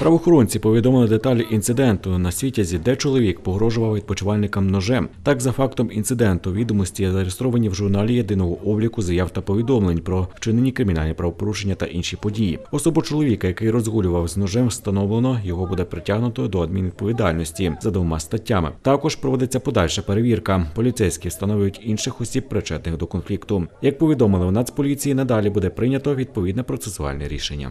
Правоохоронці повідомили деталі інциденту на світязі, де чоловік погрожував відпочивальникам ножем. Так, за фактом інциденту, відомості зареєстровані в журналі єдиного обліку заяв та повідомлень про вчинені кримінальні правопорушення та інші події. Особу чоловіка, який розгулював з ножем, встановлено його буде притягнуто до адмінвідповідальності за двома статтями. Також проводиться подальша перевірка. Поліцейські встановлюють інших осіб, причетних до конфлікту. Як повідомили в нацполіції, надалі буде прийнято відповідне процесуальне рішення.